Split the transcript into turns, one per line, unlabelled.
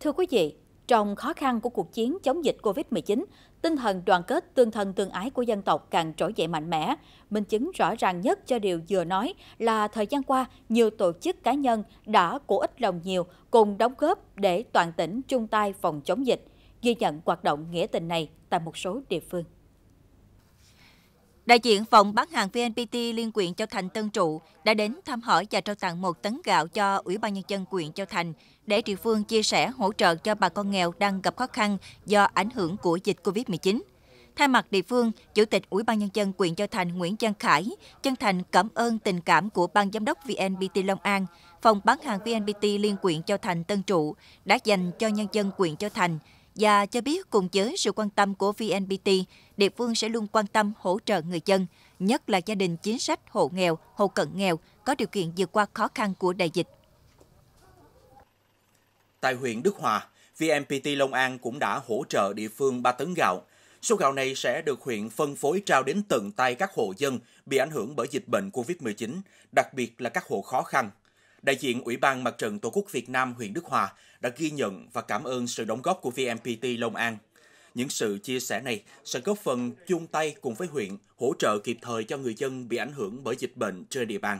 Thưa quý vị, trong khó khăn của cuộc chiến chống dịch COVID-19, tinh thần đoàn kết tương thân tương ái của dân tộc càng trỗi dậy mạnh mẽ. Minh chứng rõ ràng nhất cho điều vừa nói là thời gian qua, nhiều tổ chức cá nhân đã của ít lòng nhiều cùng đóng góp để toàn tỉnh chung tay phòng chống dịch. Ghi nhận hoạt động nghĩa tình này tại một số địa phương. Đại diện phòng bán hàng VNPT liên quyện Châu Thành Tân Trụ
đã đến thăm hỏi và trao tặng một tấn gạo cho Ủy ban Nhân dân quyện Châu Thành để địa phương chia sẻ hỗ trợ cho bà con nghèo đang gặp khó khăn do ảnh hưởng của dịch Covid-19. Thay mặt địa phương, Chủ tịch Ủy ban Nhân dân quyện Châu Thành Nguyễn Giang Khải chân thành cảm ơn tình cảm của Ban Giám đốc VNPT Long An, phòng bán hàng VNPT liên quyện Châu Thành Tân Trụ đã dành cho nhân dân quyện Châu Thành – và cho biết cùng với sự quan tâm của VNPT, địa phương sẽ luôn quan tâm hỗ trợ người dân, nhất là gia đình chính sách hộ nghèo, hộ cận nghèo có điều kiện vượt qua khó khăn của đại dịch.
Tại huyện Đức Hòa, VNPT Long An cũng đã hỗ trợ địa phương 3 tấn gạo. Số gạo này sẽ được huyện phân phối trao đến tận tay các hộ dân bị ảnh hưởng bởi dịch bệnh COVID-19, đặc biệt là các hộ khó khăn. Đại diện Ủy ban Mặt trận Tổ quốc Việt Nam huyện Đức Hòa đã ghi nhận và cảm ơn sự đóng góp của VMPT Long An. Những sự chia sẻ này sẽ góp phần chung tay cùng với huyện hỗ trợ kịp thời cho người dân bị ảnh hưởng bởi dịch bệnh trên địa bàn.